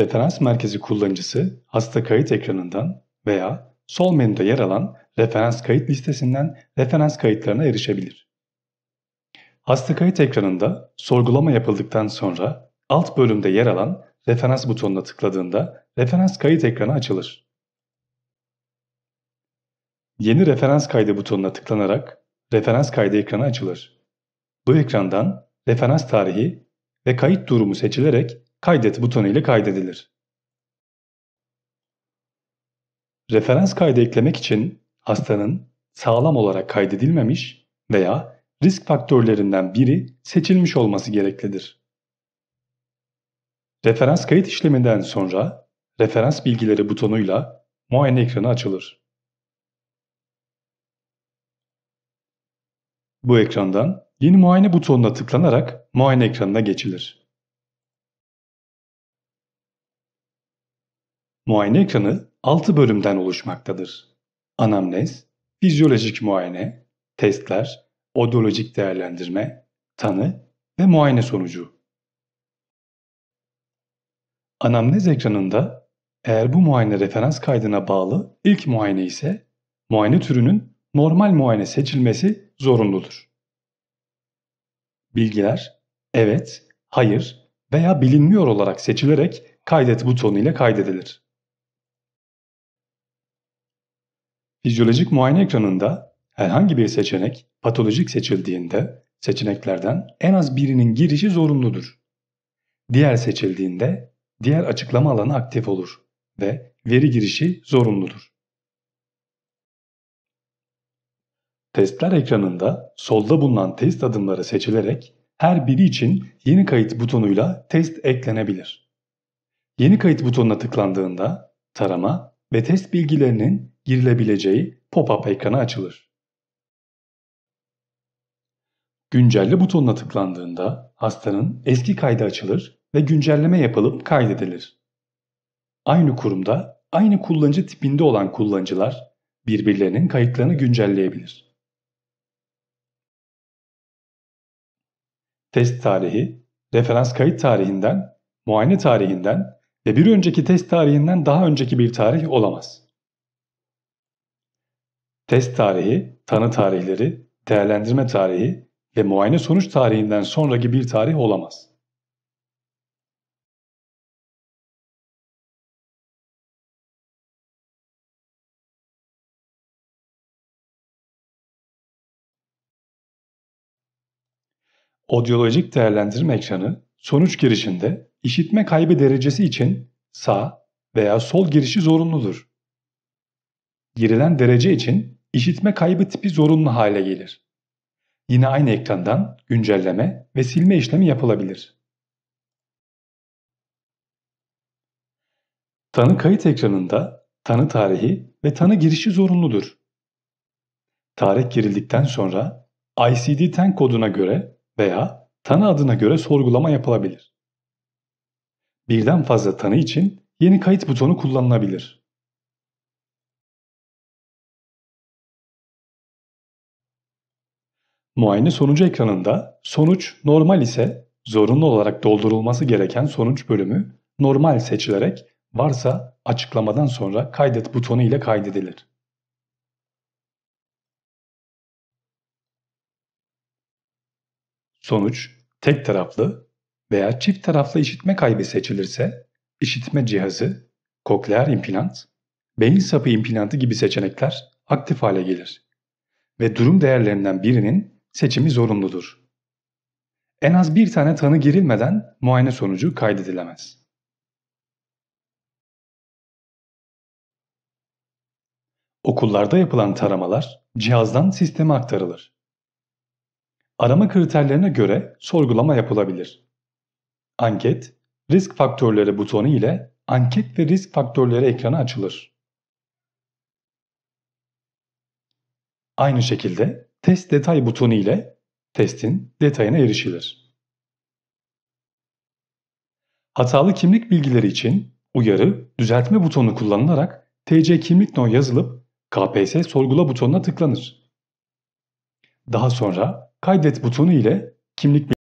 referans merkezi kullanıcısı hasta kayıt ekranından veya sol menüde yer alan referans kayıt listesinden referans kayıtlarına erişebilir. Hasta kayıt ekranında sorgulama yapıldıktan sonra alt bölümde yer alan referans butonuna tıkladığında referans kayıt ekranı açılır. Yeni referans kaydı butonuna tıklanarak referans kaydı ekranı açılır. Bu ekrandan referans tarihi ve kayıt durumu seçilerek Kaydet butonu ile kaydedilir. Referans kaydı eklemek için hastanın sağlam olarak kaydedilmemiş veya risk faktörlerinden biri seçilmiş olması gereklidir. Referans kayıt işleminden sonra referans bilgileri butonuyla muayene ekranı açılır. Bu ekrandan yeni muayene butonuna tıklanarak muayene ekranına geçilir. Muayene kanı 6 bölümden oluşmaktadır. Anamnez, fizyolojik muayene, testler, odolojik değerlendirme, tanı ve muayene sonucu. Anamnez ekranında eğer bu muayene referans kaydına bağlı ilk muayene ise muayene türünün normal muayene seçilmesi zorunludur. Bilgiler evet, hayır veya bilinmiyor olarak seçilerek kaydet butonu ile kaydedilir. Fizyolojik muayene ekranında herhangi bir seçenek patolojik seçildiğinde seçeneklerden en az birinin girişi zorunludur. Diğer seçildiğinde diğer açıklama alanı aktif olur ve veri girişi zorunludur. Testler ekranında solda bulunan test adımları seçilerek her biri için yeni kayıt butonuyla test eklenebilir. Yeni kayıt butonuna tıklandığında tarama ve test bilgilerinin girilebileceği pop-up ekranı açılır. Güncelle butonuna tıklandığında hastanın eski kaydı açılır ve güncelleme yapılıp kaydedilir. Aynı kurumda aynı kullanıcı tipinde olan kullanıcılar birbirlerinin kayıtlarını güncelleyebilir. Test tarihi, referans kayıt tarihinden, muayene tarihinden ve bir önceki test tarihinden daha önceki bir tarih olamaz. Test tarihi, tanı tarihleri, değerlendirme tarihi ve muayene sonuç tarihinden sonraki bir tarih olamaz. Odyolojik değerlendirme ekranı Sonuç girişinde işitme kaybı derecesi için sağ veya sol girişi zorunludur. Girilen derece için işitme kaybı tipi zorunlu hale gelir. Yine aynı ekrandan güncelleme ve silme işlemi yapılabilir. Tanı kayıt ekranında tanı tarihi ve tanı girişi zorunludur. Tarih girildikten sonra ICD-10 koduna göre veya tanı adına göre sorgulama yapılabilir. Birden fazla tanı için yeni kayıt butonu kullanılabilir. Muayene sonucu ekranında sonuç normal ise zorunlu olarak doldurulması gereken sonuç bölümü normal seçilerek varsa açıklamadan sonra kaydet butonu ile kaydedilir. Sonuç tek taraflı veya çift taraflı işitme kaybı seçilirse işitme cihazı, kokleer implant, beyin sapı implantı gibi seçenekler aktif hale gelir ve durum değerlerinden birinin seçimi zorunludur. En az bir tane tanı girilmeden muayene sonucu kaydedilemez. Okullarda yapılan taramalar cihazdan sisteme aktarılır. Arama kriterlerine göre sorgulama yapılabilir. Anket, risk faktörleri butonu ile anket ve risk faktörleri ekranı açılır. Aynı şekilde test detay butonu ile testin detayına erişilir. Hatalı kimlik bilgileri için uyarı düzeltme butonu kullanılarak TC kimlik no yazılıp KPS sorgula butonuna tıklanır. Daha sonra Kaydet butonu ile kimlik